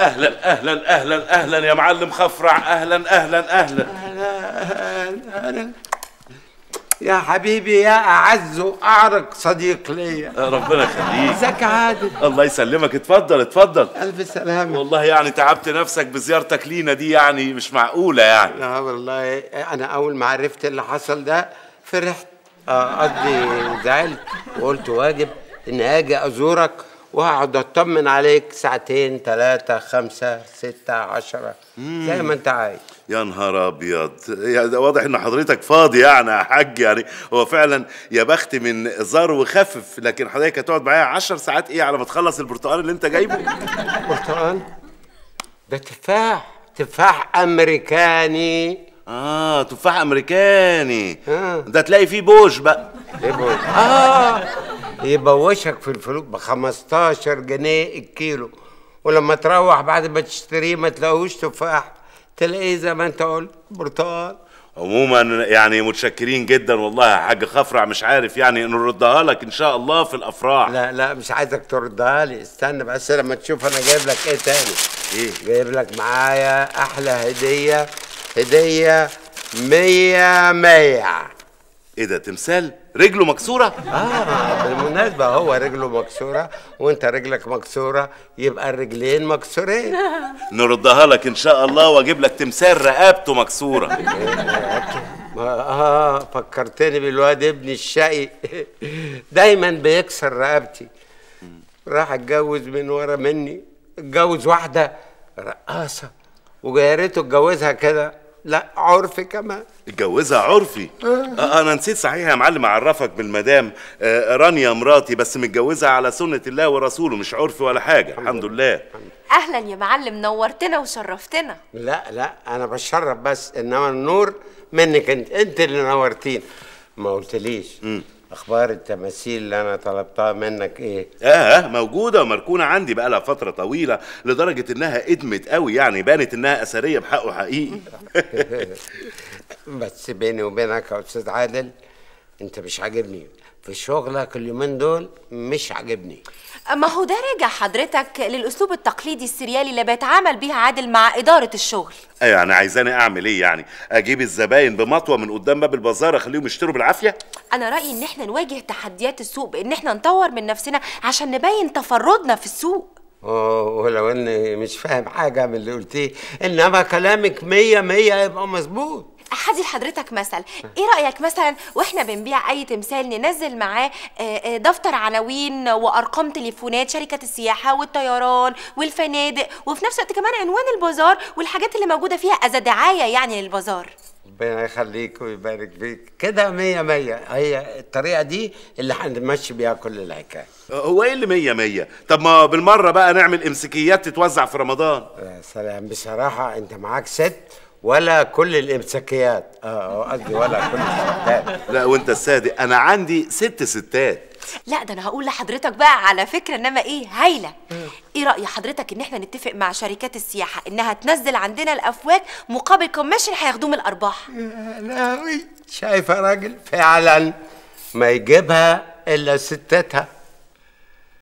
اهلا اهلا اهلا اهلا يا معلم خفرع اهلا اهلا اهلا اهلا اهلا يا حبيبي يا اعز واعرق صديق ليا ربنا يخليك ازيك يا عادل الله يسلمك اتفضل اتفضل الف سلامة والله يعني تعبت نفسك بزيارتك لينا دي يعني مش معقولة يعني لا والله انا اول ما عرفت اللي حصل ده فرحت آه، قصدي زعلت وقلت واجب اني اجي ازورك واقعد اطمن عليك ساعتين ثلاثة خمسة ستة عشرة مم. زي ما انت عايز يا نهار ابيض يعني واضح ان حضرتك فاضي يعني يا حاج يعني هو فعلا يا بخت من زار وخفف لكن حضرتك هتقعد معايا 10 ساعات ايه على ما تخلص البرتقال اللي انت جايبه برتقال ده تفاح تفاح امريكاني اه تفاح امريكاني آه. ده تلاقي فيه بوش بقى يبقى اه يبوشك في الفلوس ب 15 جنيه الكيلو ولما تروح بعد ما تشتريه ما تلاقوش تفاح تلاقيه زي ما انت قلت برتقال عموما يعني متشكرين جدا والله يا حاج خفرع مش عارف يعني نردها لك ان شاء الله في الافراح لا لا مش عايزك تردها لي استنى بس لما تشوف انا جايب لك ايه تاني ايه جايب لك معايا احلى هديه هديه مية مية ايه ده تمثال رجله مكسوره اه بالمناسبه هو رجله مكسوره وانت رجلك مكسوره يبقى الرجلين مكسورين نردها لك ان شاء الله واجيب لك تمثال رقبته مكسوره آه،, اه فكرتني بالواد ابني الشقي دايما بيكسر رقبتي راح اتجوز من ورا مني اتجوز واحده رقاصه وجارته اتجوزها كده لا عرفي كمان اتجوزها عرفي آه. آه. انا نسيت صحيح يا معلم اعرفك بالمدام آه رانيا مراتي بس متجوزها على سنه الله ورسوله مش عرفي ولا حاجه الحمد, الحمد لله اهلا يا معلم نورتنا وشرفتنا لا لا انا بشرف بس انما النور منك انت انت اللي نورتينا ما قلتليش اخبار التماثيل اللي انا طلبتها منك ايه اه, آه، موجوده ومركونه عندي بقى لها فتره طويله لدرجه انها ادمت قوي يعني بانت انها اثريه بحقه حقيقي بس بيني وبينك يا استاذ عادل انت مش عاجبني في شغلك اليومين دول مش عاجبني ما هو ده راجع حضرتك للاسلوب التقليدي السريالي اللي بيتعامل بيه عادل مع اداره الشغل ايوه انا عايزاني اعمل ايه يعني اجيب الزباين بمطوه من قدام باب البزاره اخليهم يشتروا بالعافيه انا رايي ان احنا نواجه تحديات السوق بان احنا نطور من نفسنا عشان نبين تفردنا في السوق ولو اني مش فاهم حاجه من اللي قلتيه انما كلامك مية مية يبقى مظبوط هدي لحضرتك مثل ايه رايك مثلا واحنا بنبيع اي تمثال ننزل معاه آه، آه، دفتر عناوين وارقام تليفونات شركه السياحه والطيران والفنادق وفي نفس الوقت كمان عنوان البازار والحاجات اللي موجوده فيها اذا دعايه يعني للبازار ربنا يخليك ويبارك فيك كده مية مية هي الطريقة دي اللي هنمشي بيها كل الحكاية هو ايه اللي مية مية؟ طب ما بالمرة بقى نعمل امسكيات تتوزع في رمضان يا سلام بصراحة انت معاك ست ولا كل الامساكيات آه،, اه قصدي ولا كل الستات لا وانت الصادق انا عندي ست ستات لا ده انا هقول لحضرتك بقى على فكره انما ايه هايله ايه راي حضرتك ان احنا نتفق مع شركات السياحه انها تنزل عندنا الافواج مقابل كوميشن هياخدوه من الارباح يا شايفه راجل فعلا ما يجيبها الا ستاتها